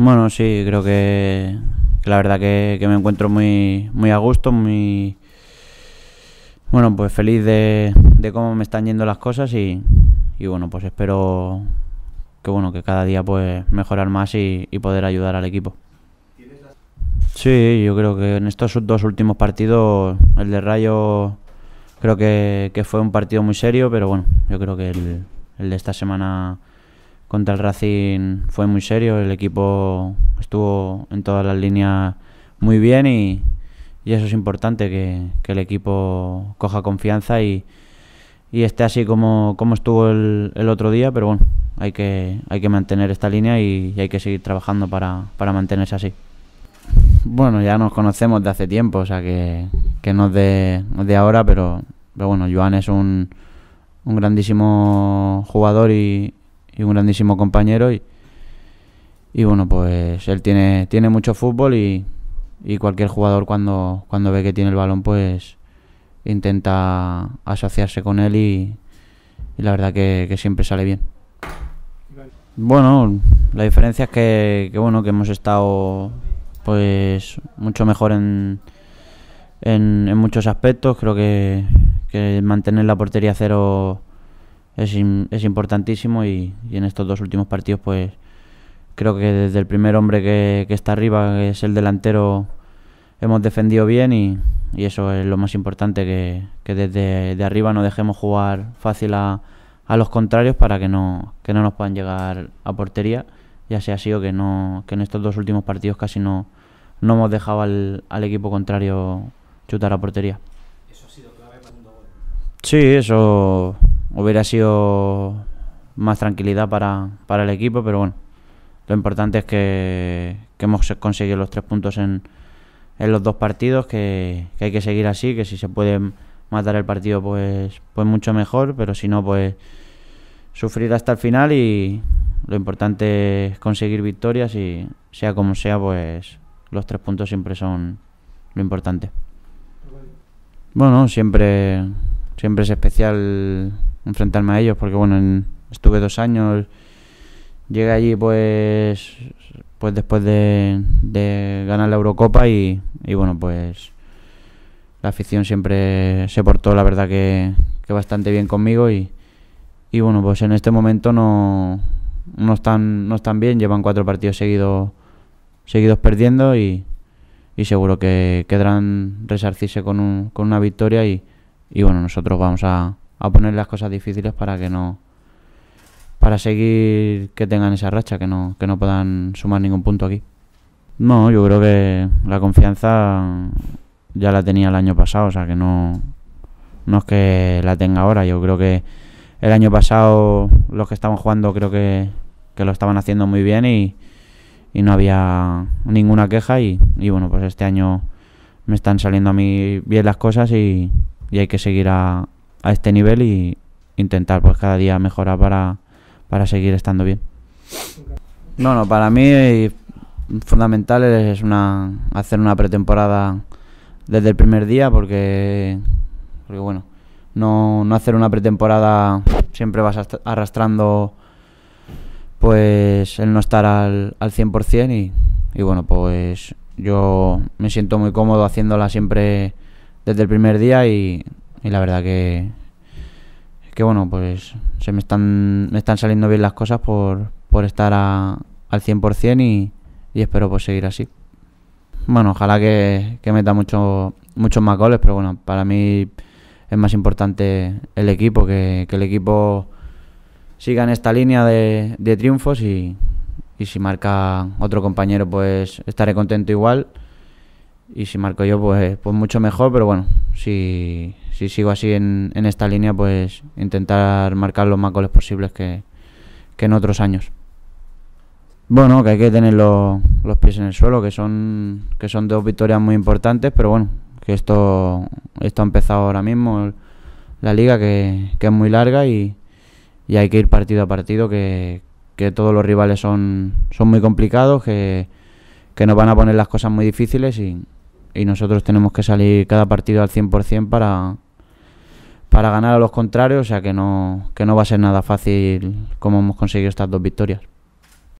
Bueno, sí, creo que, la verdad que, me encuentro muy, a gusto, muy... Bueno, pues feliz de, cómo me están yendo las cosas y, bueno, pues espero que bueno, que cada día pues mejorar más y, poder ayudar al equipo. Sí, yo creo que en estos dos últimos partidos, el de Rayo creo que, fue un partido muy serio, pero bueno, yo creo que el, el de esta semana contra el Racing fue muy serio, el equipo estuvo en todas las líneas muy bien y, eso es importante, que, el equipo coja confianza y, esté así como, como estuvo el, otro día, pero bueno, hay que, hay que mantener esta línea y, hay que seguir trabajando para, mantenerse así. Bueno, ya nos conocemos de hace tiempo, o sea que, que no es de, de ahora, pero, pero bueno, Joan es un, un grandísimo jugador y, y un grandísimo compañero y, y bueno, pues él tiene, tiene mucho fútbol y, cualquier jugador cuando, cuando ve que tiene el balón pues intenta asociarse con él y, la verdad que, siempre sale bien. Bueno, la diferencia es que, bueno que hemos estado pues mucho mejor en, en, muchos aspectos. Creo que, que mantener la portería cero es, es importantísimo y, en estos dos últimos partidos pues creo que desde el primer hombre que, está arriba, que es el delantero, hemos defendido bien y, eso es lo más importante, que, desde arriba no dejemos jugar fácil a, los contrarios para que no, no nos puedan llegar a portería, ya sea así o que, no, que en estos dos últimos partidos casi no, no hemos dejado al, equipo contrario chutar a portería. Eso ha sido clave Sí, eso hubiera sido más tranquilidad para, el equipo, pero bueno, lo importante es que, hemos conseguido los tres puntos en, en los dos partidos, que, hay que seguir así, que si se puede matar el partido, pues, pues mucho mejor, pero si no, pues sufrir hasta el final y lo importante es conseguir victorias y sea como sea, pues los tres puntos siempre son lo importante. Bueno, siempre, siempre es especial enfrentarme a ellos, porque bueno, estuve dos años, llegué allí pues, pues después de, ganar la Eurocopa y, bueno, pues la afición siempre se portó, la verdad que, bastante bien conmigo y, y, bueno, pues en este momento no, no, están, no están bien, llevan cuatro partidos seguidos seguidos perdiendo y, y seguro que quedarán resarcirse con, con una victoria y, y bueno, nosotros vamos a, a poner las cosas difíciles para que no para seguir que tengan esa racha, que no, que no puedan sumar ningún punto aquí. No, yo creo que la confianza ya la tenía el año pasado, o sea que no, no es que la tenga ahora. Yo creo que el año pasado los que estaban jugando creo que, que lo estaban haciendo muy bien y, y no había ninguna queja y, y, bueno, pues este año me están saliendo a mí bien las cosas y, y hay que seguir a, a este nivel y intentar pues cada día mejorar para, para seguir estando bien. No, no, para mí eh, fundamental es una, hacer una pretemporada desde el primer día porque, porque bueno, no, hacer una pretemporada siempre vas arrastrando pues el no estar al, al 100% y, y bueno, pues yo me siento muy cómodo haciéndola siempre desde el primer día y y la verdad que, que bueno, pues se me están, me están saliendo bien las cosas por, por estar a, al 100% y, y espero pues seguir así. Bueno, ojalá que, meta mucho, muchos más goles, pero bueno, para mí es más importante el equipo, que, el equipo siga en esta línea de, triunfos y, si marca otro compañero pues estaré contento igual y si marco yo pues, pues mucho mejor, pero bueno, si, si sigo así en, en, esta línea, pues intentar marcar los más goles posibles que, en otros años. Bueno, que hay que tener los, pies en el suelo, que son, que son dos victorias muy importantes, pero bueno, que esto, esto ha empezado ahora mismo, la liga que, es muy larga y, hay que ir partido a partido, que, todos los rivales son, son muy complicados, que, que nos van a poner las cosas muy difíciles y, y nosotros tenemos que salir cada partido al 100% para, para ganar a los contrarios, o sea que no, que no va a ser nada fácil como hemos conseguido estas dos victorias.